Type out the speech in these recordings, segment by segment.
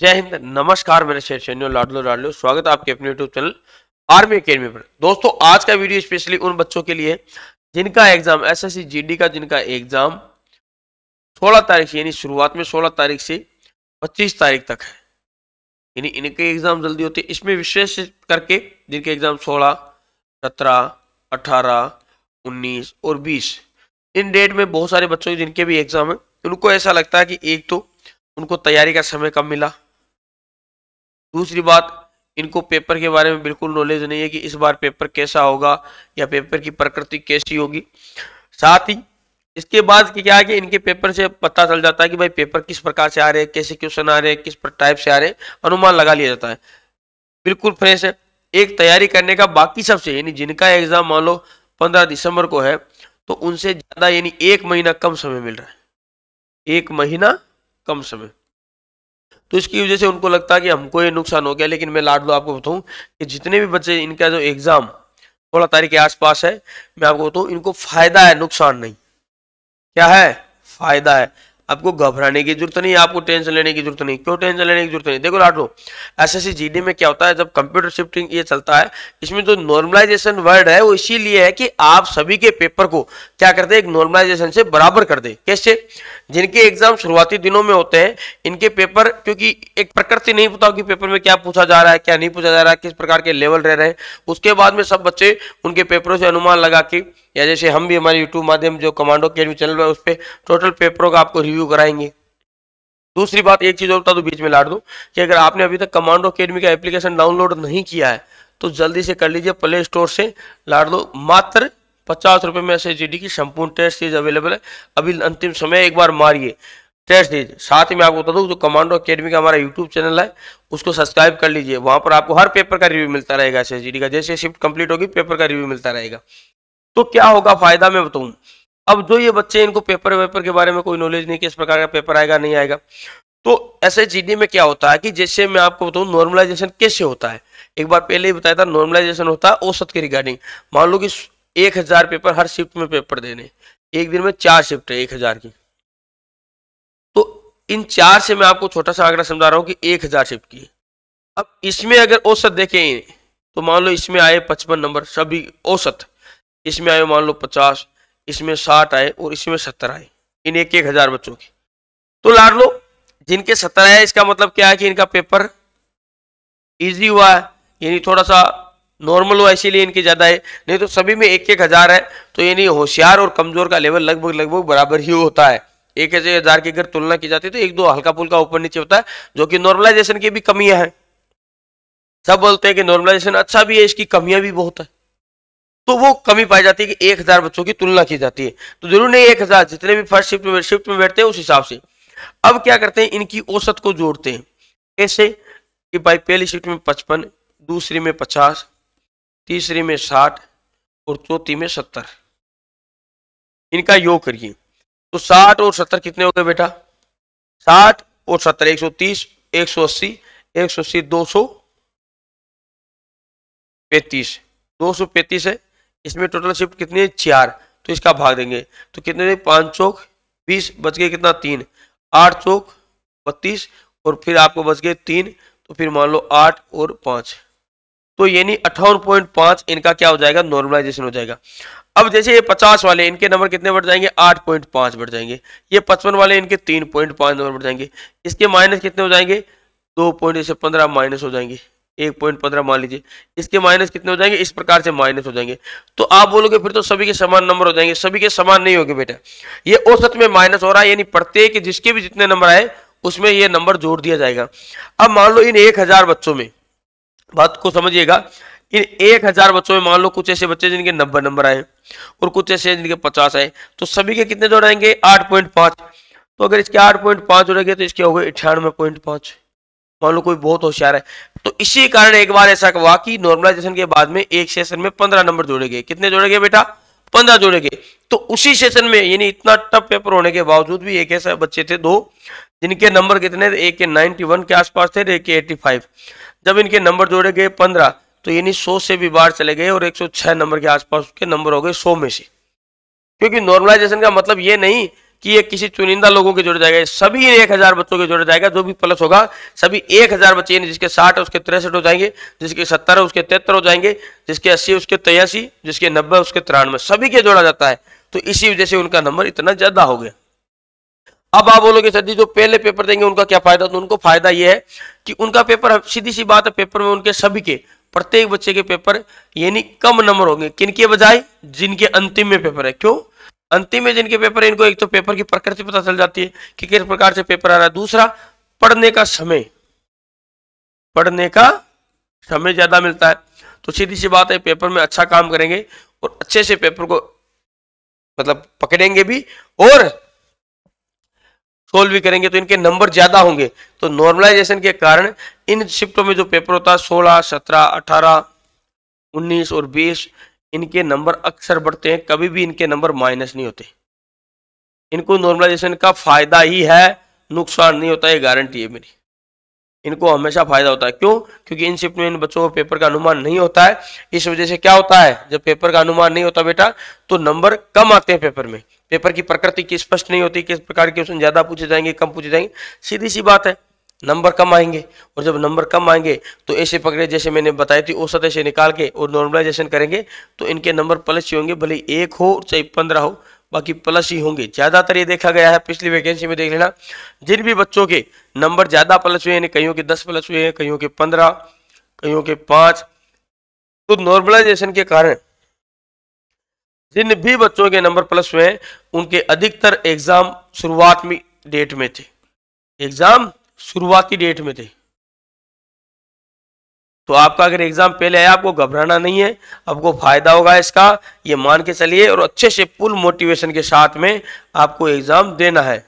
जय हिंद नमस्कार मेरे शेर शैन्यो लाडलो लाडलो स्वागत है आपके अपने यूट्यूब चैनल आर्मी अकेडमी पर दोस्तों आज का वीडियो स्पेशली उन बच्चों के लिए जिनका एग्जाम एसएससी जीडी का जिनका एग्जाम 16 तारीख से यानी शुरुआत में 16 तारीख से 25 तारीख तक है यानी इनके एग्जाम जल्दी होते इसमें विशेष करके जिनके एग्जाम सोलह सत्रह अठारह उन्नीस और बीस इन डेट में बहुत सारे बच्चों जिनके भी एग्जाम है उनको ऐसा लगता है कि एक तो उनको तैयारी का समय कम मिला दूसरी बात इनको पेपर के बारे में बिल्कुल नॉलेज नहीं है कि इस बार पेपर कैसा होगा या पेपर की प्रकृति कैसी होगी साथ ही इसके बाद क्या है कि इनके पेपर से पता चल जाता है कि भाई पेपर किस प्रकार से आ रहे हैं कैसे क्वेश्चन आ रहे हैं किस टाइप से आ रहे हैं अनुमान लगा लिया जाता है बिल्कुल फ्रेश है एक तैयारी करने का बाकी सबसे यानी जिनका एग्जाम मान लो पंद्रह दिसंबर को है तो उनसे ज़्यादा यानी एक महीना कम समय मिल रहा है एक महीना कम समय तो इसकी वजह से उनको लगता है कि हमको ये नुकसान हो गया लेकिन मैं लाडलो आपको बताऊं कि जितने भी बच्चे इनका जो एग्ज़ाम सोलह तारीख के आसपास है मैं आपको बताऊँ इनको फ़ायदा है नुकसान नहीं क्या है फ़ायदा है आपको घबराने की जरूरत नहीं आपको टेंशन लेने की जरूरत नहीं क्यों टेंशन लेने की जरूरत नहीं देखो लाटो एस एस में क्या होता है जब कंप्यूटर शिफ्टिंग ये चलता है इसमें जो नॉर्मलाइजेशन वर्ड है वो इसीलिए है कि आप सभी के पेपर को क्या करते एक नॉर्मलाइजेशन से बराबर कर दे कैसे जिनके एग्जाम शुरुआती दिनों में होते हैं इनके पेपर क्योंकि एक प्रकृति नहीं पता कि पेपर में क्या पूछा जा रहा है क्या नहीं पूछा जा रहा है किस प्रकार के लेवल रह रहे हैं उसके बाद में सब बच्चे उनके पेपरों से अनुमान लगा के या जैसे हम भी हमारे यूट्यूब माध्यम जो कमांडो अकेडमी चैनल है उस पर टोटल पेपरों का आपको रिव्यू कराएंगे दूसरी बात एक चीज़ और बता दूँ बीच में लाट दूँ कि अगर आपने अभी तक कमांडो अकेडमी का एप्लीकेशन डाउनलोड नहीं किया है तो जल्दी से कर लीजिए प्ले स्टोर से लाट दो मात्र पचास रुपये में एस की संपूर्ण टेस्ट सीरीज अवेलेबल है अभी अंतिम समय एक बार मारिए टेस्ट दीजिए साथ ही मैं आपको बता दूँ जो कमांडो अकेडमी का हमारा यूट्यूब चैनल है उसको सब्सक्राइब कर लीजिए वहाँ पर आपको हर पेपर का रिव्यू मिलता रहेगा एस का जैसे शिफ्ट कंप्लीट होगी पेपर का रिव्यू मिलता रहेगा तो क्या होगा फायदा मैं बताऊं अब जो ये बच्चे इनको पेपर वेपर के बारे में कोई नॉलेज नहीं कि इस प्रकार का पेपर आएगा नहीं आएगा तो ऐसे एस में क्या होता है कि जैसे मैं आपको बताऊं नॉर्मलाइजेशन कैसे होता है एक बार पहले ही बताया था नॉर्मलाइजेशन होता है औसत के रिगार्डिंग मान लो कि एक हजार पेपर हर शिफ्ट में पेपर देने एक दिन में चार शिफ्ट है एक हजार की तो इन चार से मैं आपको छोटा सा आंकड़ा समझा रहा हूँ कि एक हजार शिफ्ट की अब इसमें अगर औसत देखें तो मान लो इसमें आए पचपन नंबर सभी औसत इसमें आए मान लो पचास इसमें साठ आए और इसमें सत्तर आए इन एक एक हजार बच्चों के तो लाड लो जिनके सत्तर आए इसका मतलब क्या है कि इनका पेपर इजी हुआ है यानी थोड़ा सा नॉर्मल हुआ इसीलिए इनके ज़्यादा है नहीं तो सभी में एक एक हज़ार है तो यानी होशियार और कमज़ोर का लेवल लगभग लगभग बराबर ही होता है एक ऐसे हज़ार की अगर तुलना की जाती है तो एक दो हल्का पुल्का ऊपर नीचे होता है जो कि नॉर्मलाइजेशन की भी कमियां हैं सब बोलते हैं कि नॉर्मलाइजेशन अच्छा भी है इसकी कमियां भी बहुत है तो वो कमी पाई जाती है कि एक हजार बच्चों की तुलना की जाती है तो जरूर नहीं एक हजार जितने भी फर्स्ट शिफ्ट में शिफ्ट में बैठते हैं उस हिसाब से अब क्या करते हैं इनकी औसत को जोड़ते हैं कैसे कि भाई पहली शिफ्ट में पचपन दूसरी में पचास तीसरी में साठ और चौथी में सत्तर इनका योग करिए तो साठ और सत्तर कितने हो गए बेटा साठ और सत्तर एक सौ तीस एक सौ अस्सी एक सौ अस्सी दो सौ पैंतीस दो सौ पैंतीस है इसमें टोटल शिफ्ट कितनी है चार तो इसका भाग देंगे तो कितने पाँच चौक बीस बच गए कितना तीन आठ चौक बत्तीस और फिर आपको बच गए तीन तो फिर मान लो आठ और पाँच तो यानी अट्ठावन पॉइंट पाँच इनका क्या हो जाएगा नॉर्मलाइजेशन हो जाएगा अब जैसे ये पचास वाले इनके नंबर कितने बढ़ जाएंगे आठ पॉइंट पाँच बढ़ जाएंगे ये पचपन वाले इनके तीन पॉइंट पाँच नंबर बढ़ जाएंगे इसके माइनस कितने हो जाएंगे दो पॉइंट जैसे पंद्रह माइनस हो जाएंगे एक पॉइंट पंद्रह मान लीजिए इसके माइनस कितने हो जाएंगे इस प्रकार से माइनस हो जाएंगे तो आप बोलोगे फिर तो सभी के समान नंबर हो जाएंगे सभी के समान नहीं होंगे बेटा ये औसत में माइनस हो रहा है यानी प्रत्येक जिसके भी जितने नंबर आए उसमें ये नंबर जोड़ दिया जाएगा अब मान लो इन एक हजार बच्चों में बात को समझिएगा इन एक हजार बच्चों में मान लो कुछ ऐसे बच्चे जिनके नब्बे नंबर आए और कुछ ऐसे जिनके पचास आए तो सभी के कितने जोड़ आएंगे आठ पॉइंट पांच तो अगर इसके आठ पॉइंट पांच जोड़ेंगे तो इसके हो गए अठानवे पॉइंट पांच तो मान लो कोई बहुत होशियार है तो इसी कारण एक बार ऐसा हुआ कि नॉर्मलाइजेशन के बाद में एक सेशन में पंद्रह नंबर जोड़े गए कितने जोड़े गए बेटा पंद्रह जोड़े गए तो उसी सेशन में यानी इतना टफ पेपर होने के बावजूद भी एक ऐसे बच्चे थे दो जिनके नंबर कितने थे एक के 91 के आसपास थे एक के 85 जब इनके नंबर जोड़े गए पंद्रह तो यानी 100 से भी बाहर चले गए और 106 नंबर के आसपास के नंबर हो गए 100 में से क्योंकि नॉर्मलाइजेशन का मतलब ये नहीं कि ये किसी चुनिंदा लोगों के जोड़ा जाएगा सभी एक हजार बच्चों के जोड़ा जाएगा जो भी प्लस होगा सभी एक हजार बच्चे जिसके साठ उसके तिरसठ हो जाएंगे जिसके सत्तर उसके तिहत्तर हो जाएंगे जिसके अस्सी उसके तेयासी जिसके नब्बे उसके तिरानवे सभी के जोड़ा जाता है तो इसी वजह से उनका नंबर इतना ज्यादा हो गया अब आप बोलोगे सर जी जो पहले पेपर देंगे उनका क्या फायदा तो उनको फायदा यह है कि उनका पेपर सीधी सी बात है पेपर में उनके सभी के प्रत्येक बच्चे के पेपर यानी कम नंबर होंगे किनके बजाय जिनके अंतिम में पेपर है क्यों अंतिम में जिनके पेपर इनको एक तो पेपर की प्रकृति पता चल जाती है कि किस प्रकार से पेपर आ रहा है दूसरा पढ़ने का समय पढ़ने का समय ज्यादा मिलता है तो सीधी सी बात है पेपर में अच्छा काम करेंगे और अच्छे से पेपर को मतलब पकड़ेंगे भी और सोल्व भी करेंगे तो इनके नंबर ज्यादा होंगे तो नॉर्मलाइजेशन के कारण इन शिफ्टों में जो पेपर होता है सोलह सत्रह अठारह उन्नीस और बीस इनके नंबर अक्सर बढ़ते हैं कभी भी इनके नंबर माइनस नहीं होते इनको नॉर्मलाइजेशन का फायदा ही है नुकसान नहीं होता ये गारंटी है मेरी इनको हमेशा फायदा होता है क्यों क्योंकि इन शिफ्ट में इन बच्चों को पेपर का अनुमान नहीं होता है इस वजह से क्या होता है जब पेपर का अनुमान नहीं होता बेटा तो नंबर कम आते हैं पेपर में पेपर की प्रकृति की स्पष्ट नहीं होती किस प्रकार के क्वेश्चन ज्यादा पूछे जाएंगे कम पूछे जाएंगे सीधी सी बात है नंबर कम आएंगे और जब नंबर कम आएंगे तो ऐसे पकड़े जैसे मैंने बताई थी औसत ऐसे निकाल के और नॉर्मलाइजेशन करेंगे तो इनके नंबर प्लस ही होंगे भले एक हो चाहे पंद्रह हो बाकी प्लस ही होंगे ज़्यादातर ये देखा गया है पिछली वैकेंसी में देख लेना जिन भी बच्चों के नंबर ज़्यादा प्लस हुए हैं कईयों के दस प्लस हुए हैं कहीं के पंद्रह कहीं के पाँच तो नॉर्मलाइजेशन के कारण जिन भी बच्चों के नंबर प्लस हुए हैं उनके अधिकतर एग्जाम शुरुआत में डेट में थे एग्जाम शुरुआती डेट में थे तो आपका अगर एग्जाम पहले आया आपको घबराना नहीं है आपको फायदा होगा इसका ये मान के चलिए और अच्छे से फुल मोटिवेशन के साथ में आपको एग्जाम देना है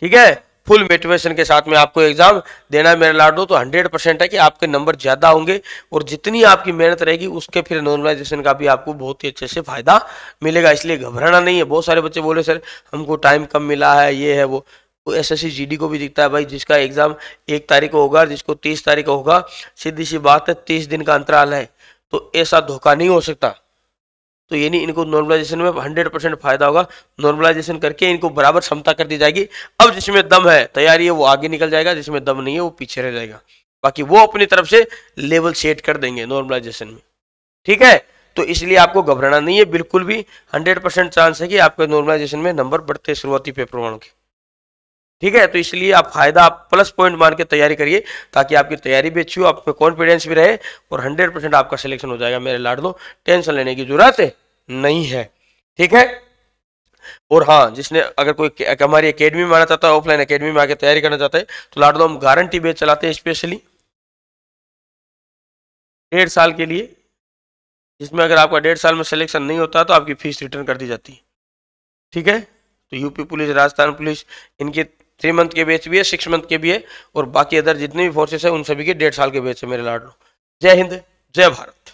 ठीक है फुल मोटिवेशन के साथ में आपको एग्जाम देना है मेरे लाडो तो हंड्रेड परसेंट है कि आपके नंबर ज़्यादा होंगे और जितनी आपकी मेहनत रहेगी उसके फिर नॉर्मलाइजेशन का भी आपको बहुत ही अच्छे से फ़ायदा मिलेगा इसलिए घबराना नहीं है बहुत सारे बच्चे बोले सर हमको टाइम कम मिला है ये है वो एस एस सी को भी दिखता है भाई जिसका एग्ज़ाम एक तारीख को होगा जिसको तीस तारीख को होगा सीधी सी बात है तीस दिन का अंतराल है तो ऐसा धोखा नहीं हो सकता तो यानी इनको नॉर्मलाइजेशन में हंड्रेड परसेंट फायदा होगा नॉर्मलाइजेशन करके इनको बराबर क्षमता कर दी जाएगी अब जिसमें दम है तैयारी है वो आगे निकल जाएगा जिसमें दम नहीं है वो पीछे रह जाएगा बाकी वो अपनी तरफ से लेवल सेट कर देंगे नॉर्मलाइजेशन में ठीक है तो इसलिए आपको घबराना नहीं है बिल्कुल भी हंड्रेड परसेंट चांस है कि आपके नॉर्मलाइजेशन में नंबर बढ़ते शुरुआती पेपरों के ठीक है तो इसलिए आप फायदा आप प्लस पॉइंट मान के तैयारी करिए ताकि आपकी तैयारी भी अच्छी हो आप में कॉन्फिडेंस भी रहे और हंड्रेड परसेंट आपका सिलेक्शन हो जाएगा मेरे लाड लो टेंशन लेने की जरूरत है नहीं है ठीक है और हाँ जिसने अगर कोई हमारी एकेडमी में आना चाहता है ऑफलाइन एकेडमी में आके तैयारी करना चाहता है तो लाडलो तो हम गारंटी बेच चलाते हैं स्पेशली डेढ़ साल के लिए जिसमें अगर आपका डेढ़ साल में सिलेक्शन नहीं होता तो आपकी फीस रिटर्न कर दी जाती है ठीक है तो यूपी पुलिस राजस्थान पुलिस इनके थ्री मंथ के बेच भी है सिक्स मंथ के भी है और बाकी अदर जितने भी फोर्सेस है उन सभी के डेढ़ साल के बेच है मेरे लाडलो जय हिंद जय भारत